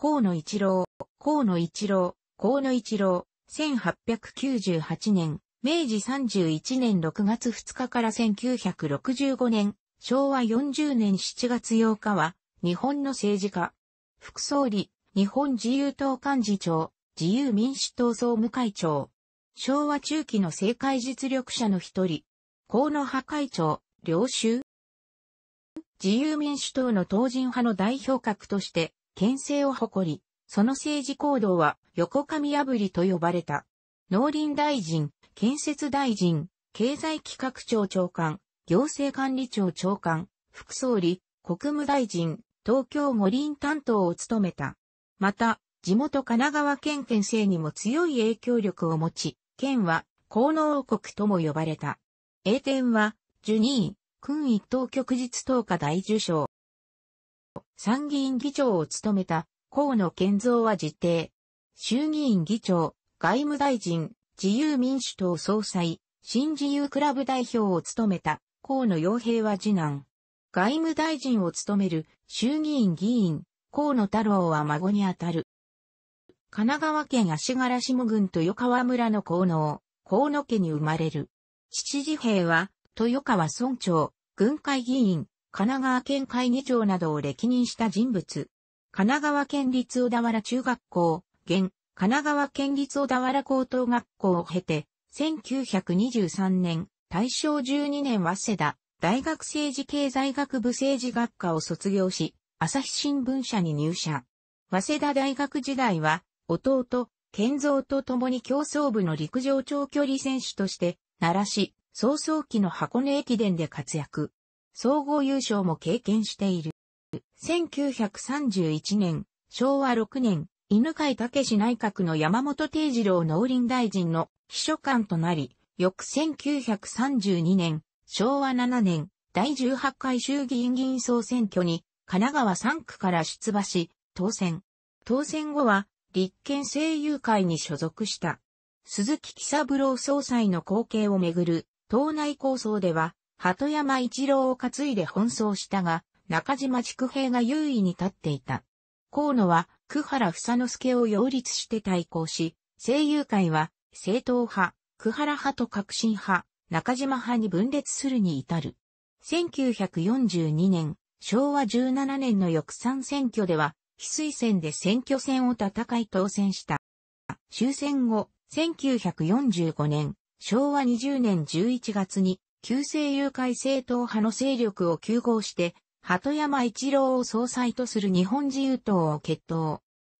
河野一郎、河野一郎、河野一郎、1898年、明治31年6月2日から1965年、昭和40年7月8日は、日本の政治家、副総理、日本自由党幹事長、自由民主党総務会長、昭和中期の政界実力者の一人、河野派会長、領州自由民主党の党人派の代表格として、牽制を誇り、その政治行動は横上破りと呼ばれた。農林大臣、建設大臣、経済企画庁長官、行政管理庁長官、副総理、国務大臣、東京五輪担当を務めた。また、地元神奈川県県政にも強い影響力を持ち、県は、高能王国とも呼ばれた。英典は、ジュニー、君一等旭日投下大受賞。参議院議長を務めた河野健三は自邸。衆議院議長、外務大臣、自由民主党総裁、新自由クラブ代表を務めた河野洋平は次男。外務大臣を務める衆議院議員、河野太郎は孫にあたる。神奈川県足柄下郡豊川村の河野、河野家に生まれる。父次兵は、豊川村長、軍会議員、神奈川県会議長などを歴任した人物。神奈川県立小田原中学校、現、神奈川県立小田原高等学校を経て、1923年、大正12年早稲田、大学政治経済学部政治学科を卒業し、朝日新聞社に入社。早稲田大学時代は、弟、健三と共に競争部の陸上長距離選手として、奈良市、早々期の箱根駅伝で活躍。総合優勝も経験している。1931年、昭和6年、犬飼武内閣の山本定次郎農林大臣の秘書官となり、翌1932年、昭和7年、第18回衆議院議員総選挙に、神奈川3区から出馬し、当選。当選後は、立憲政友会に所属した。鈴木喜三郎総裁の後継をめぐる、党内構想では、鳩山一郎を担いで奔走したが、中島畜兵が優位に立っていた。河野は、久原房之助を擁立して対抗し、声優界は、正統派、久原派と革新派、中島派に分裂するに至る。1942年、昭和17年の翌3選挙では、翡翠戦で選挙戦を戦い当選した。終戦後、1945年、昭和20年11月に、旧政友会政党派の勢力を休合して、鳩山一郎を総裁とする日本自由党を決闘。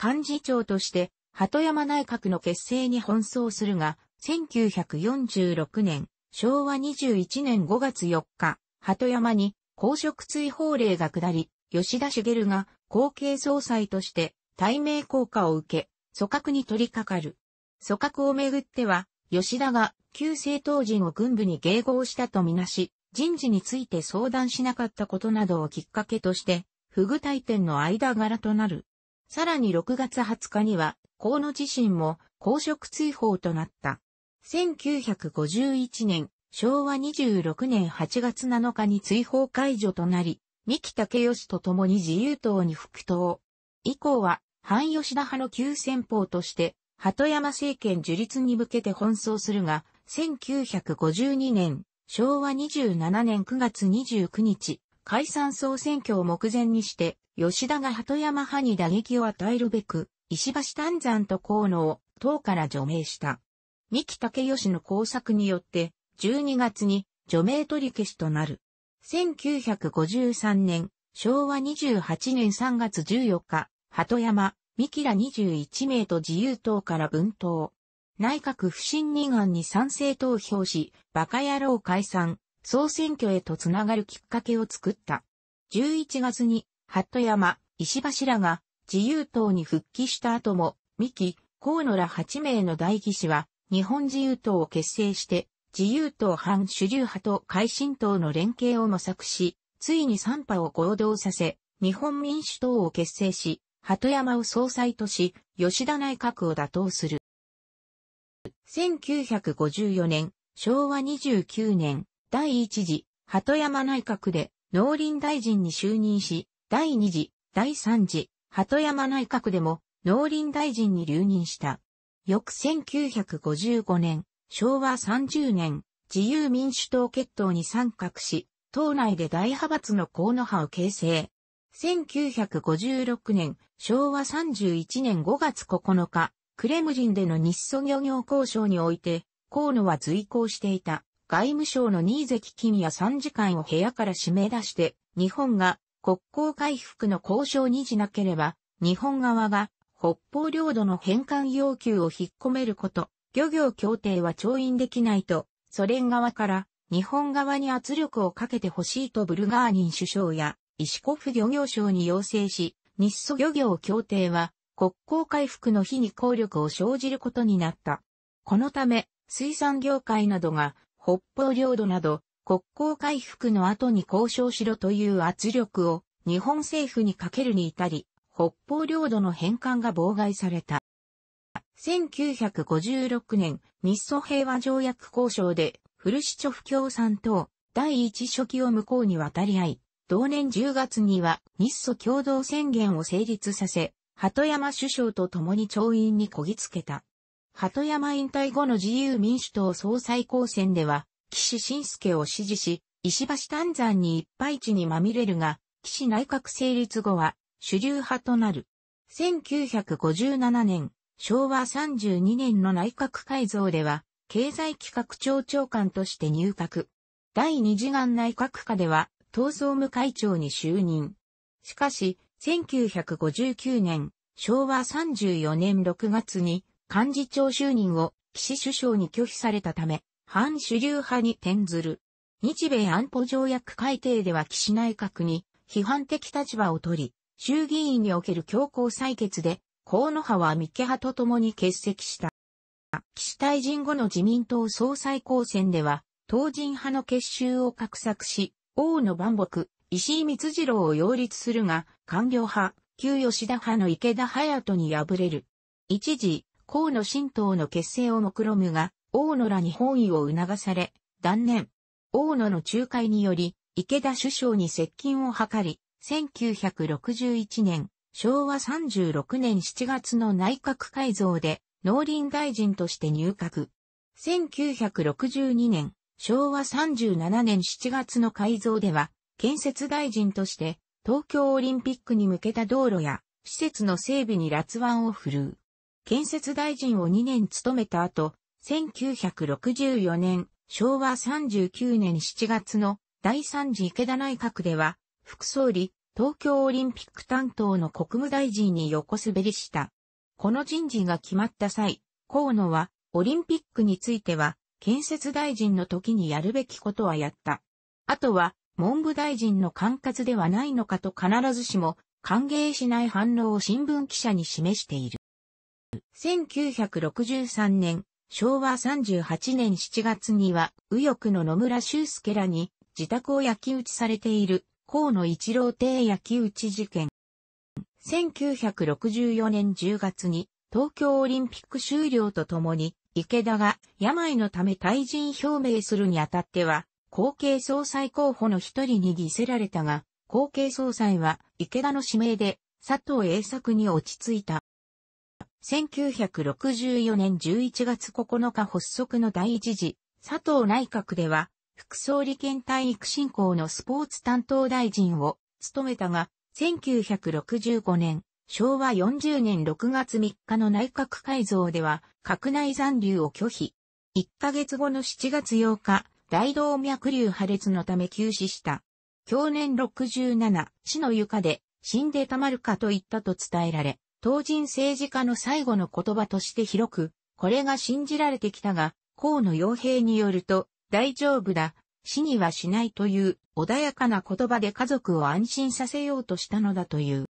幹事長として、鳩山内閣の結成に奔走するが、1946年、昭和21年5月4日、鳩山に公職追放令が下り、吉田茂が後継総裁として、対名効果を受け、組閣に取り掛かる。組閣をめぐっては、吉田が旧政党陣を軍部に迎合したとみなし、人事について相談しなかったことなどをきっかけとして、不具体点の間柄となる。さらに6月20日には、河野自身も公職追放となった。1951年、昭和26年8月7日に追放解除となり、三木武義と共に自由党に復党。以降は、反吉田派の旧先法として、鳩山政権樹立に向けて奔走するが、1952年、昭和27年9月29日、解散総選挙を目前にして、吉田が鳩山派に打撃を与えるべく、石橋丹山と河野を党から除名した。三木武義の工作によって、12月に除名取り消しとなる。1953年、昭和28年3月14日、鳩山、三木ら21名と自由党から分党。内閣不信任案に賛成投票し、馬鹿野郎解散、総選挙へとつながるきっかけを作った。11月に、鳩山、石柱が自由党に復帰した後も、三木、河野ら8名の代議士は、日本自由党を結成して、自由党反主流派と改新党の連携を模索し、ついに3派を合同させ、日本民主党を結成し、鳩山を総裁とし、吉田内閣を打倒する。1954年、昭和29年、第1次、鳩山内閣で、農林大臣に就任し、第2次、第3次、鳩山内閣でも、農林大臣に留任した。翌1955年、昭和30年、自由民主党決闘に参画し、党内で大派閥の河野派を形成。1956年、昭和31年5月9日、クレムリンでの日ソ漁業交渉において、河野は随行していた外務省の新関金也参事官を部屋から締め出して、日本が国交回復の交渉にじなければ、日本側が北方領土の返還要求を引っ込めること、漁業協定は調印できないと、ソ連側から日本側に圧力をかけてほしいとブルガーニン首相や石府漁業省に要請し、日ソ漁業協定は国交回復の日に効力を生じることになった。このため、水産業界などが北方領土など国交回復の後に交渉しろという圧力を日本政府にかけるに至り、北方領土の返還が妨害された。1956年、日ソ平和条約交渉で、フルシチョフ共産党、第一書記を向こうに渡り合い、同年10月には日ソ共同宣言を成立させ、鳩山首相と共に調印にこぎつけた。鳩山引退後の自由民主党総裁公選では、岸信介を支持し、石橋丹山に一敗地にまみれるが、岸内閣成立後は主流派となる。1957年、昭和32年の内閣改造では、経済企画庁長官として入閣。第二次岸内閣下では、党総務会長に就任。しかし、1959年、昭和34年6月に幹事長就任を岸首相に拒否されたため、反主流派に転ずる。日米安保条約改定では岸内閣に批判的立場を取り、衆議院における強行採決で、河野派は三毛派と共に欠席した。岸退陣後の自民党総裁公選では、党人派の結集を画策し、王の万木、石井光次郎を擁立するが、官僚派、旧吉田派の池田隼人に敗れる。一時、河野新党の結成を目論むが、大野らに本意を促され、断念。大野の仲介により、池田首相に接近を図り、1961年、昭和36年7月の内閣改造で、農林大臣として入閣。1962年、昭和37年7月の改造では、建設大臣として、東京オリンピックに向けた道路や、施設の整備に辣腕を振るう。建設大臣を2年務めた後、1964年、昭和39年7月の第3次池田内閣では、副総理、東京オリンピック担当の国務大臣に横滑りした。この人事が決まった際、河野は、オリンピックについては、建設大臣の時にやるべきことはやった。あとは、文部大臣の管轄ではないのかと必ずしも歓迎しない反応を新聞記者に示している。1963年、昭和38年7月には、右翼の野村修介らに自宅を焼き打ちされている河野一郎邸焼き打ち事件。1964年10月に東京オリンピック終了とともに池田が病のため退陣表明するにあたっては、後継総裁候補の一人に議せられたが、後継総裁は池田の指名で佐藤栄作に落ち着いた。1964年11月9日発足の第一次佐藤内閣では、副総理兼体育振興のスポーツ担当大臣を務めたが、1965年昭和40年6月3日の内閣改造では、閣内残留を拒否。1ヶ月後の7月8日、大動脈瘤破裂のため休止した。去年67、死の床で、死んでたまるかと言ったと伝えられ、当人政治家の最後の言葉として広く、これが信じられてきたが、河野洋平によると、大丈夫だ、死にはしないという穏やかな言葉で家族を安心させようとしたのだという。